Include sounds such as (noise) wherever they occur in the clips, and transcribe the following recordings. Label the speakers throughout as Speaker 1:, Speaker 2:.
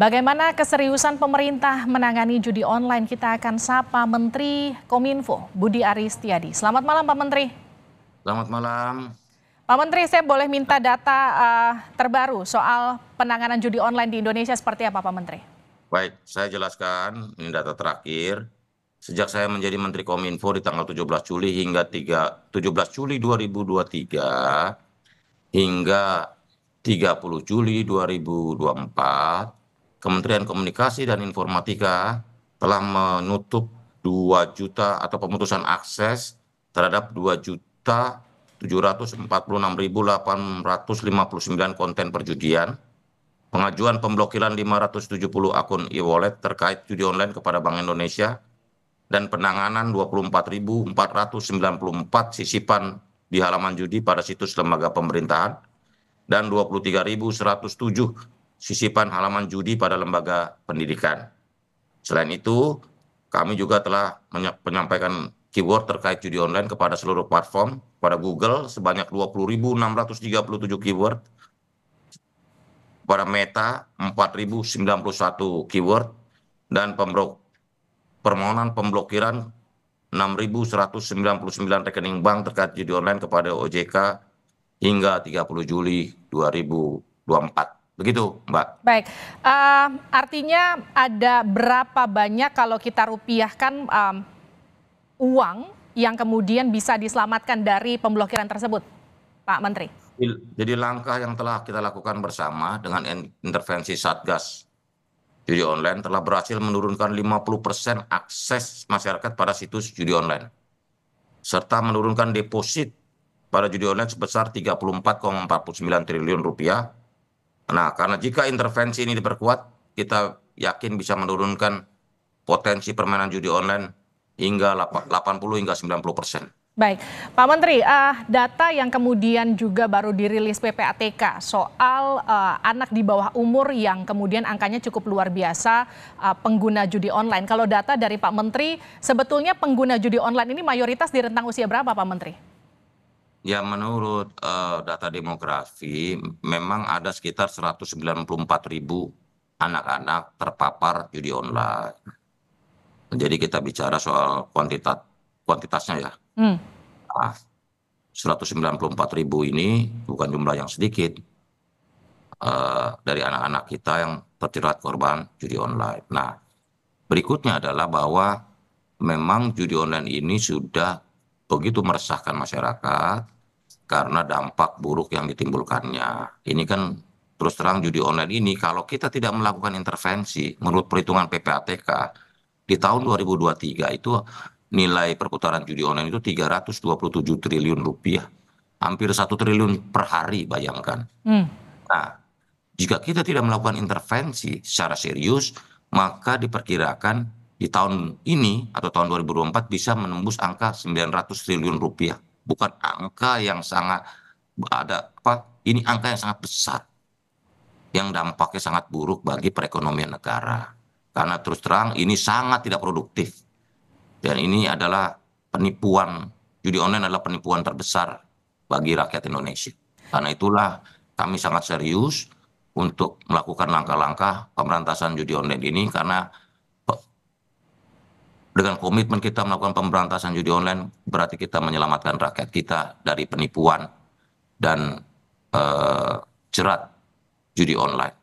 Speaker 1: Bagaimana keseriusan pemerintah menangani judi online? Kita akan sapa Menteri Kominfo Budi Aristiadi. Selamat malam Pak Menteri.
Speaker 2: Selamat malam.
Speaker 1: Pak Menteri, saya boleh minta data uh, terbaru soal penanganan judi online di Indonesia seperti apa Pak Menteri?
Speaker 2: Baik, saya jelaskan ini data terakhir. Sejak saya menjadi Menteri Kominfo di tanggal 17 Juli hingga 3, 17 Juli 2023 hingga 30 Juli 2024 Kementerian Komunikasi dan Informatika telah menutup 2 juta atau pemutusan akses terhadap 2 juta 746.859 konten perjudian, pengajuan pemblokiran 570 akun e-wallet terkait judi online kepada Bank Indonesia, dan penanganan 24.494 sisipan di halaman judi pada situs lembaga pemerintahan, dan 23.107 sisipan halaman judi pada lembaga pendidikan. Selain itu, kami juga telah menyampaikan keyword terkait judi online kepada seluruh platform, pada Google sebanyak 20.637 keyword, pada Meta 4.091 keyword, dan pembrok permohonan pemblokiran 6.199 rekening bank terkait judi online kepada OJK hingga 30 Juli 2024. Begitu, Mbak.
Speaker 1: Baik, uh, artinya ada berapa banyak kalau kita rupiahkan um, uang yang kemudian bisa diselamatkan dari pemblokiran tersebut, Pak Menteri?
Speaker 2: Jadi langkah yang telah kita lakukan bersama dengan intervensi Satgas judi online telah berhasil menurunkan 50% akses masyarakat pada situs judi online serta menurunkan deposit pada judi online sebesar 34,49 triliun rupiah Nah, karena jika intervensi ini diperkuat, kita yakin bisa menurunkan potensi permainan judi online hingga 80 hingga 90 persen.
Speaker 1: Baik, Pak Menteri, uh, data yang kemudian juga baru dirilis PPATK soal uh, anak di bawah umur yang kemudian angkanya cukup luar biasa uh, pengguna judi online. Kalau data dari Pak Menteri, sebetulnya pengguna judi online ini mayoritas di rentang usia berapa, Pak Menteri?
Speaker 2: Ya menurut uh, data demografi memang ada sekitar 194 ribu anak-anak terpapar judi online. Jadi kita bicara soal kuantitas kuantitasnya ya. Hmm. Nah, 194 ribu ini bukan jumlah yang sedikit uh, dari anak-anak kita yang terjerat korban judi online. Nah berikutnya adalah bahwa memang judi online ini sudah begitu meresahkan masyarakat karena dampak buruk yang ditimbulkannya. Ini kan terus terang judi online ini kalau kita tidak melakukan intervensi menurut perhitungan PPATK di tahun 2023 itu nilai perputaran judi online itu 327 triliun rupiah. Hampir satu triliun per hari bayangkan. Hmm. Nah, jika kita tidak melakukan intervensi secara serius, maka diperkirakan di tahun ini atau tahun 2024 bisa menembus angka 900 triliun rupiah. Bukan angka yang sangat ada apa? Ini angka yang sangat besar yang dampaknya sangat buruk bagi perekonomian negara. Karena terus terang ini sangat tidak produktif. Dan ini adalah penipuan judi online adalah penipuan terbesar bagi rakyat Indonesia. Karena itulah kami sangat serius untuk melakukan langkah-langkah pemberantasan judi online ini karena dengan komitmen kita melakukan pemberantasan judi online berarti kita menyelamatkan rakyat kita dari penipuan dan uh, jerat judi online.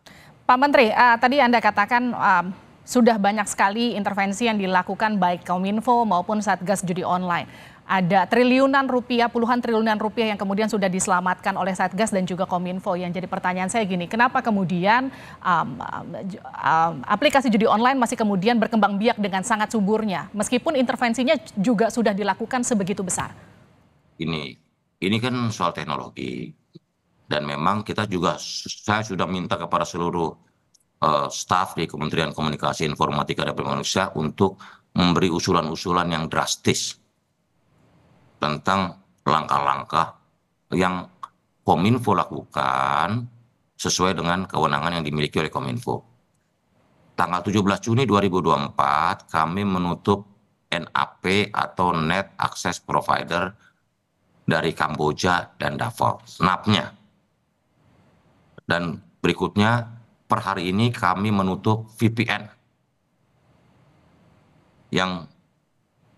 Speaker 1: Pak Menteri, uh, tadi Anda katakan uh, sudah banyak sekali intervensi yang dilakukan baik Kominfo maupun Satgas judi online ada triliunan rupiah, puluhan triliunan rupiah yang kemudian sudah diselamatkan oleh Satgas dan juga Kominfo. Yang jadi pertanyaan saya gini, kenapa kemudian um, um, um, aplikasi judi online masih kemudian berkembang biak dengan sangat suburnya, meskipun intervensinya juga sudah dilakukan sebegitu besar?
Speaker 2: Ini, ini kan soal teknologi dan memang kita juga saya sudah minta kepada seluruh uh, staf di Kementerian Komunikasi Informatika Republik Indonesia untuk memberi usulan-usulan yang drastis tentang langkah-langkah yang Kominfo lakukan sesuai dengan kewenangan yang dimiliki oleh Kominfo. Tanggal 17 Juni 2024 kami menutup NAP atau Net Access Provider dari Kamboja dan Davao, SNAP-nya. Dan berikutnya per hari ini kami menutup VPN yang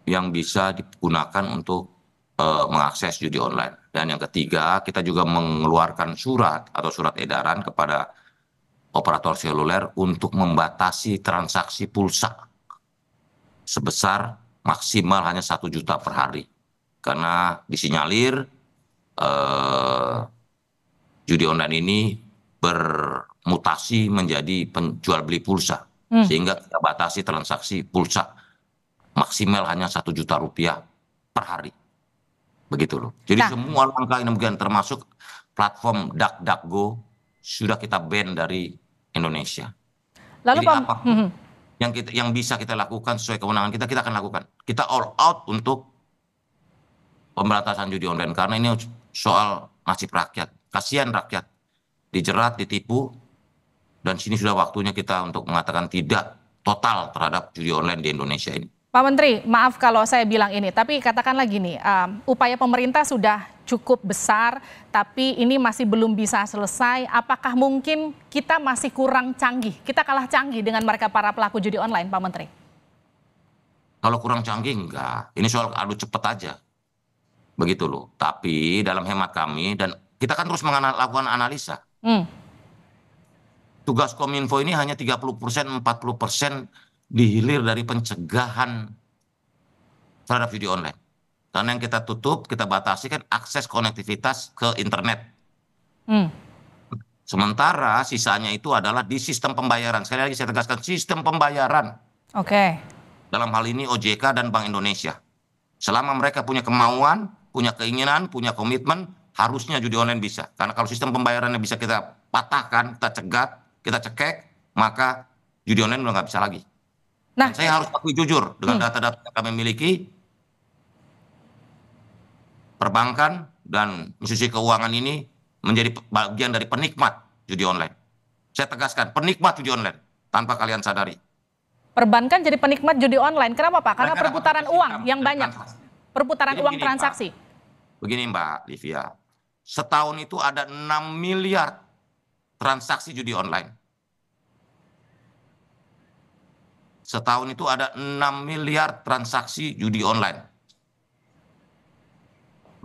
Speaker 2: yang bisa digunakan untuk uh, mengakses judi online. Dan yang ketiga, kita juga mengeluarkan surat atau surat edaran kepada operator seluler untuk membatasi transaksi pulsa sebesar maksimal hanya satu juta per hari. Karena disinyalir eh, judi online ini bermutasi menjadi penjual beli pulsa. Hmm. Sehingga kita batasi transaksi pulsa maksimal hanya satu juta rupiah per hari begitu loh. Jadi nah. semua langkah ini mungkin termasuk platform DuckDuckGo sudah kita ban dari Indonesia.
Speaker 1: Lalu Jadi apa (laughs) mhm.
Speaker 2: yang kita yang bisa kita lakukan sesuai kewenangan kita kita akan lakukan. Kita all out untuk pemberantasan judi online karena ini soal nasib rakyat. Kasihan rakyat dijerat, ditipu dan sini sudah waktunya kita untuk mengatakan tidak total terhadap judi online di Indonesia ini.
Speaker 1: Pak Menteri, maaf kalau saya bilang ini, tapi katakanlah gini, um, upaya pemerintah sudah cukup besar, tapi ini masih belum bisa selesai. Apakah mungkin kita masih kurang canggih? Kita kalah canggih dengan mereka para pelaku judi online, Pak Menteri?
Speaker 2: Kalau kurang canggih enggak, ini soal adu cepat aja, begitu loh. Tapi dalam hemat kami dan kita kan terus melakukan analisa. Hmm. Tugas kominfo ini hanya 30 persen, 40 persen dihilir dari pencegahan terhadap video online. Karena yang kita tutup, kita batasi kan akses konektivitas ke internet. Hmm. Sementara sisanya itu adalah di sistem pembayaran. Sekali lagi saya tegaskan sistem pembayaran. Oke. Okay. Dalam hal ini OJK dan Bank Indonesia. Selama mereka punya kemauan, punya keinginan, punya komitmen, harusnya judi online bisa. Karena kalau sistem pembayarannya bisa kita patahkan, kita cegat, kita cekek, maka judi online udah nggak bisa lagi. Nah, saya harus akui jujur dengan hmm. data-data hmm. yang kami miliki, perbankan dan institusi keuangan ini menjadi bagian dari penikmat judi online. Saya tegaskan, penikmat judi online tanpa kalian sadari.
Speaker 1: Perbankan jadi penikmat judi online. Kenapa Pak? Karena, perputaran uang yang banyak. Transaksi. Perputaran Jadi uang begini, transaksi.
Speaker 2: Begini Mbak Livia, setahun itu ada 6 miliar transaksi judi online. setahun itu ada 6 miliar transaksi judi online.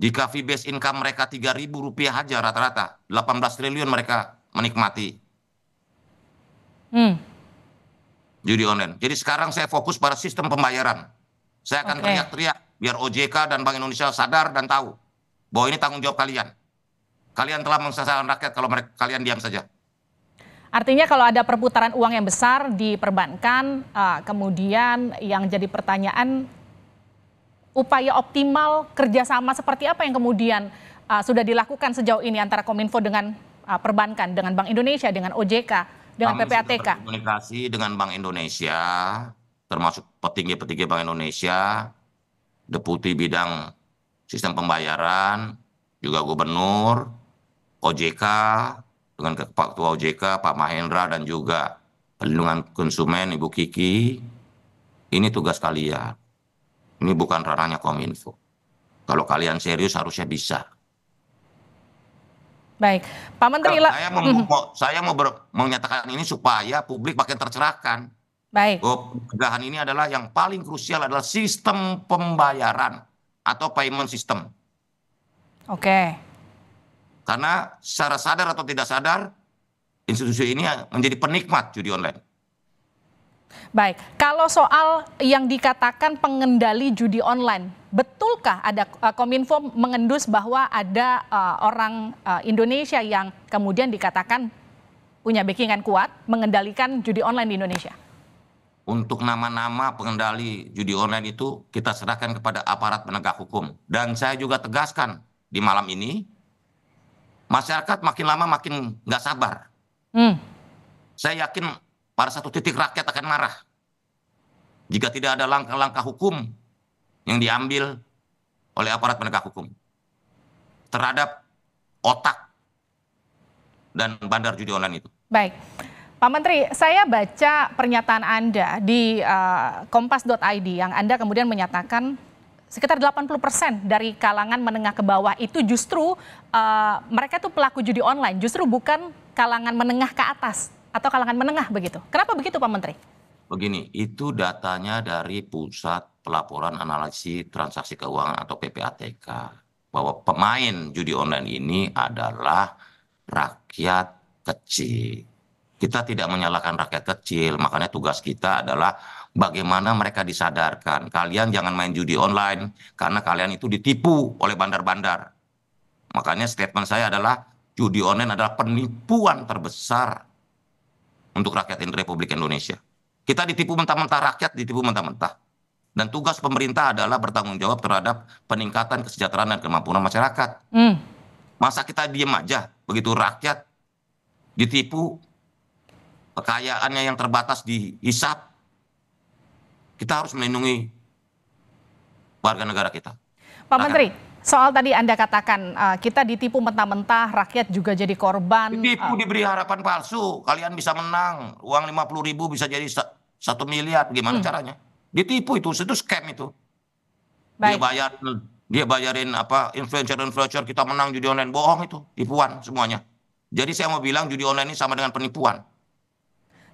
Speaker 2: Jika fee based income mereka 3.000 rupiah aja rata-rata, 18 triliun mereka menikmati. Hmm. Judi online. Jadi sekarang saya fokus pada sistem pembayaran. Saya akan teriak-teriak okay. biar OJK dan Bank Indonesia sadar dan tahu bahwa ini tanggung jawab kalian. Kalian telah mengesahkan rakyat kalau mereka, kalian diam saja.
Speaker 1: Artinya kalau ada perputaran uang yang besar di perbankan, eh, kemudian yang jadi pertanyaan upaya optimal kerjasama seperti apa yang kemudian eh, sudah dilakukan sejauh ini antara Kominfo dengan eh, perbankan, dengan Bank Indonesia, dengan OJK, dengan Kami PPATK?
Speaker 2: Komunikasi dengan Bank Indonesia, termasuk petinggi-petinggi Bank Indonesia, deputi bidang sistem pembayaran, juga gubernur, OJK, dengan Pak Ketua OJK, Pak Mahendra dan juga perlindungan konsumen Ibu Kiki, ini tugas kalian. Ini bukan ranahnya Kominfo. Kalau kalian serius harusnya bisa.
Speaker 1: Baik, Pak Menteri. Kalau saya mau, mhm.
Speaker 2: mau saya mau ber, menyatakan ini supaya publik makin tercerahkan. Baik. Pencegahan oh, ini adalah yang paling krusial adalah sistem pembayaran atau payment system. Oke. Okay. Karena secara sadar atau tidak sadar, institusi ini menjadi penikmat judi online.
Speaker 1: Baik, kalau soal yang dikatakan pengendali judi online, betulkah ada eh, Kominfo mengendus bahwa ada uh, orang uh, Indonesia yang kemudian dikatakan punya backingan kuat mengendalikan judi online di Indonesia?
Speaker 2: Untuk nama-nama pengendali judi online itu kita serahkan kepada aparat penegak hukum. Dan saya juga tegaskan di malam ini masyarakat makin lama makin nggak sabar. Hmm. Saya yakin pada satu titik rakyat akan marah jika tidak ada langkah-langkah hukum yang diambil oleh aparat penegak hukum terhadap otak dan bandar judi online itu.
Speaker 1: Baik. Pak Menteri, saya baca pernyataan Anda di uh, eh, kompas.id yang Anda kemudian menyatakan sekitar 80% dari kalangan menengah ke bawah itu justru uh, mereka tuh pelaku judi online, justru bukan kalangan menengah ke atas atau kalangan menengah begitu. Kenapa begitu Pak Menteri?
Speaker 2: Begini, itu datanya dari Pusat Pelaporan Analisis Transaksi Keuangan atau PPATK bahwa pemain judi online ini adalah rakyat kecil kita tidak menyalahkan rakyat kecil makanya tugas kita adalah bagaimana mereka disadarkan kalian jangan main judi online karena kalian itu ditipu oleh bandar-bandar makanya statement saya adalah judi online adalah penipuan terbesar untuk rakyat Republik Indonesia kita ditipu mentah-mentah rakyat ditipu mentah-mentah dan tugas pemerintah adalah bertanggung jawab terhadap peningkatan kesejahteraan dan kemampuan masyarakat mm. masa kita diem aja begitu rakyat ditipu kekayaannya yang terbatas dihisap, kita harus melindungi warga negara kita.
Speaker 1: Pak Menteri, soal tadi Anda katakan uh, kita ditipu mentah-mentah, rakyat juga jadi korban.
Speaker 2: Ditipu uh, diberi harapan palsu, kalian bisa menang, uang 50 ribu bisa jadi satu miliar, gimana hmm. caranya? Ditipu itu, itu scam itu. Baik. Dia bayar, dia bayarin apa influencer-influencer kita menang judi online, bohong itu, tipuan semuanya. Jadi saya mau bilang judi online ini sama dengan penipuan.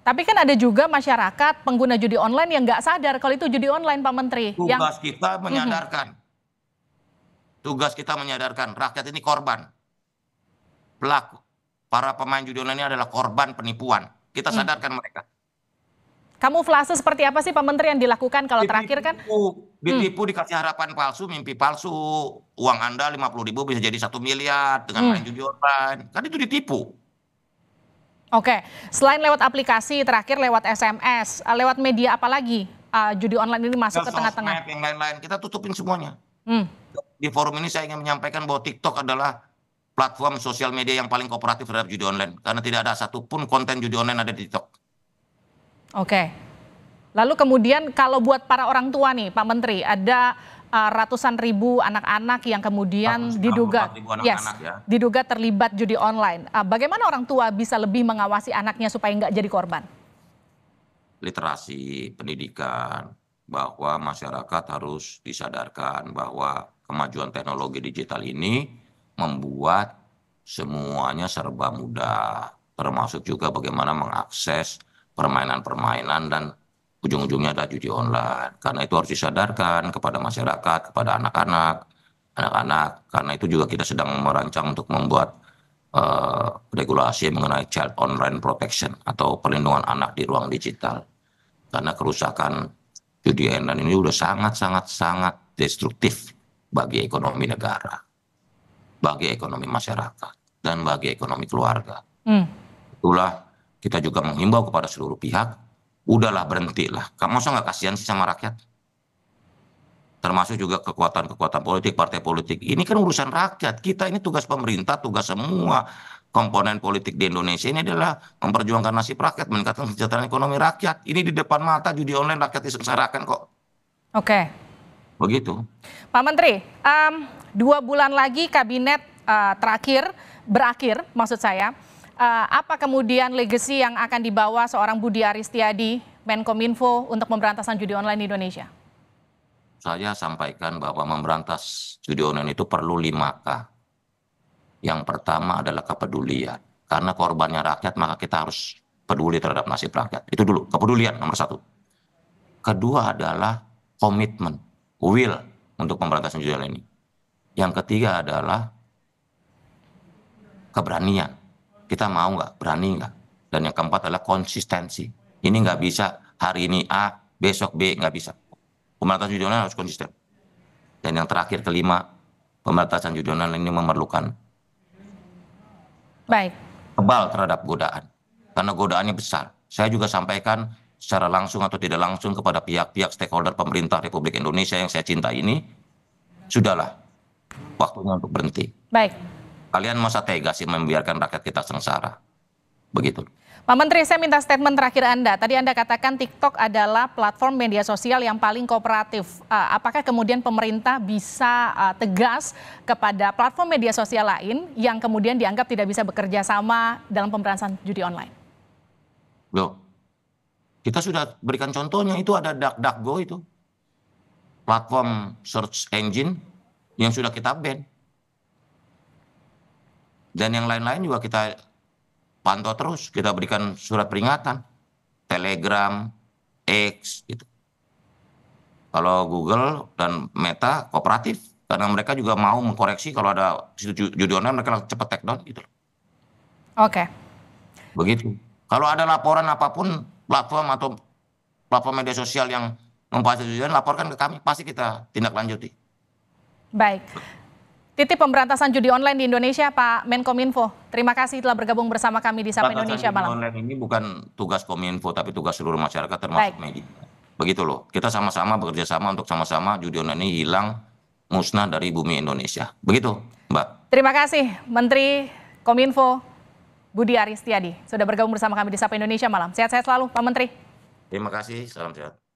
Speaker 1: Tapi kan ada juga masyarakat pengguna judi online yang nggak sadar kalau itu judi online, Pak Menteri. Tugas yang... kita menyadarkan.
Speaker 2: Mm -hmm. Tugas kita menyadarkan rakyat ini korban. Pelaku, para pemain judi online ini adalah korban penipuan. Kita mm. sadarkan mm. mereka.
Speaker 1: flase seperti apa sih Pak Menteri yang dilakukan kalau ditipu, terakhir kan?
Speaker 2: Ditipu, hmm. dikasih harapan palsu, mimpi palsu, uang Anda 50 ribu bisa jadi satu miliar dengan hmm. main judi online. Kan itu ditipu.
Speaker 1: Oke, selain lewat aplikasi, terakhir lewat SMS, eh, lewat media apa lagi uh, judi online ini masuk ke tengah-tengah?
Speaker 2: Yang lain-lain, kita tutupin semuanya. Hmm. Di forum ini saya ingin menyampaikan bahwa TikTok adalah platform sosial media yang paling kooperatif terhadap judi online. Karena tidak ada satupun konten judi online ada di TikTok.
Speaker 1: Oke. Lalu kemudian kalau buat para orang tua nih, Pak Menteri, ada uh, ratusan ribu anak-anak yang kemudian diduga anak -anak ya. diduga terlibat judi online. Uh, bagaimana orang tua bisa lebih mengawasi anaknya supaya nggak jadi korban?
Speaker 2: Literasi, pendidikan, bahwa masyarakat harus disadarkan bahwa kemajuan teknologi digital ini membuat semuanya serba mudah, termasuk juga bagaimana mengakses permainan-permainan dan ujung-ujungnya ada judi online. Karena itu harus disadarkan kepada masyarakat, kepada anak-anak, anak-anak. Karena itu juga kita sedang merancang untuk membuat uh, regulasi mengenai child online protection atau perlindungan anak di ruang digital. Karena kerusakan judi online ini sudah sangat-sangat-sangat destruktif bagi ekonomi negara, bagi ekonomi masyarakat, dan bagi ekonomi keluarga. Hmm. Itulah kita juga menghimbau kepada seluruh pihak udahlah berhentilah. Kamu masa nggak kasihan sih sama rakyat? Termasuk juga kekuatan-kekuatan politik, partai politik. Ini kan urusan rakyat. Kita ini tugas pemerintah, tugas semua komponen politik di Indonesia ini adalah memperjuangkan nasib rakyat, meningkatkan kesejahteraan ekonomi rakyat. Ini di depan mata judi online rakyat disengsarakan kok. Oke. Okay. Begitu.
Speaker 1: Pak Menteri, um, dua bulan lagi kabinet uh, terakhir berakhir, maksud saya. Eh, apa kemudian legacy yang akan dibawa seorang Budi Aristiadi, Menkominfo untuk pemberantasan judi online di Indonesia?
Speaker 2: Saya sampaikan bahwa memberantas judi online itu perlu 5K. Yang pertama adalah kepedulian. Karena korbannya rakyat, maka kita harus peduli terhadap nasib rakyat. Itu dulu, kepedulian nomor satu. Kedua adalah komitmen, will untuk pemberantasan judi online ini. Yang ketiga adalah keberanian kita mau nggak? Berani nggak? Dan yang keempat adalah konsistensi. Ini nggak bisa hari ini A, besok B, nggak bisa. Pemerintahan online harus konsisten. Dan yang terakhir kelima, pemerintahan online ini memerlukan Baik. Kebal terhadap godaan. Karena godaannya besar. Saya juga sampaikan secara langsung atau tidak langsung kepada pihak-pihak stakeholder pemerintah Republik Indonesia yang saya cinta ini, sudahlah waktunya untuk berhenti. Baik. Kalian masa tega sih membiarkan rakyat kita sengsara?
Speaker 1: Begitu. Pak Menteri, saya minta statement terakhir Anda. Tadi Anda katakan TikTok adalah platform media sosial yang paling kooperatif. Eh, apakah kemudian pemerintah bisa eh, tegas kepada platform media sosial lain yang kemudian dianggap tidak bisa bekerja sama dalam pemberantasan judi online?
Speaker 2: Loh, kita sudah berikan contohnya, itu ada DuckDuckGo itu. Platform search engine yang sudah kita ban dan yang lain-lain juga kita pantau terus kita berikan surat peringatan telegram X gitu kalau Google dan Meta kooperatif karena mereka juga mau mengkoreksi kalau ada judi online mereka cepat take down gitu
Speaker 1: oke okay.
Speaker 2: begitu kalau ada laporan apapun platform atau platform media sosial yang memfasilitasi laporkan ke kami pasti kita tindak lanjuti
Speaker 1: baik Titik pemberantasan judi online di Indonesia, Pak Menkominfo. Terima kasih telah bergabung bersama kami di Sapa Indonesia malam.
Speaker 2: online ini bukan tugas Kominfo, tapi tugas seluruh masyarakat termasuk Baik. media. Begitu loh. Kita sama-sama bekerja sama untuk sama-sama judi online ini hilang musnah dari bumi Indonesia. Begitu, Mbak.
Speaker 1: Terima kasih Menteri Kominfo Budi Aristiadi sudah bergabung bersama kami di Sapa Indonesia malam. Sehat-sehat selalu, Pak Menteri.
Speaker 2: Terima kasih, salam sehat.